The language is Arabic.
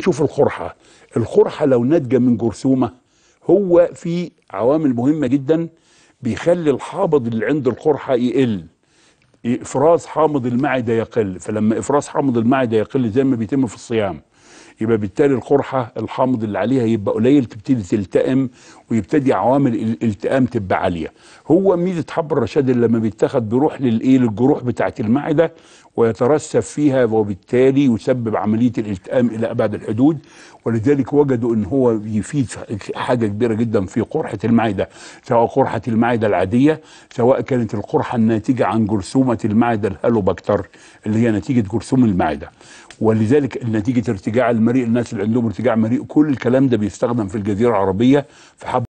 نشوف القرحه القرحه لو ناتجه من جرثومه هو في عوامل مهمه جدا بيخلي الحامض اللي عند القرحه يقل افراز حامض المعده يقل فلما افراز حامض المعده يقل زي ما بيتم في الصيام يبقى بالتالي القرحه الحامض اللي عليها يبقى قليل تبتدي تلتئم ويبتدي عوامل الالتئام تبقى عاليه هو ميزه حب الرشاد اللي لما بيتاخد بيروح للايه للجروح بتاعت المعده ويترسب فيها وبالتالي يسبب عملية الالتئام إلى أبعد الحدود ولذلك وجدوا ان هو يفيد حاجه كبيره جدا في قرحه المعده سواء قرحه المعده العاديه سواء كانت القرحه الناتجه عن جرثومه المعده الهالوبكتر اللي هي نتيجه جرثوم المعده ولذلك نتيجه ارتجاع المريء الناس اللي عندهم ارتجاع مريء كل الكلام ده بيستخدم في الجزيره العربيه في حب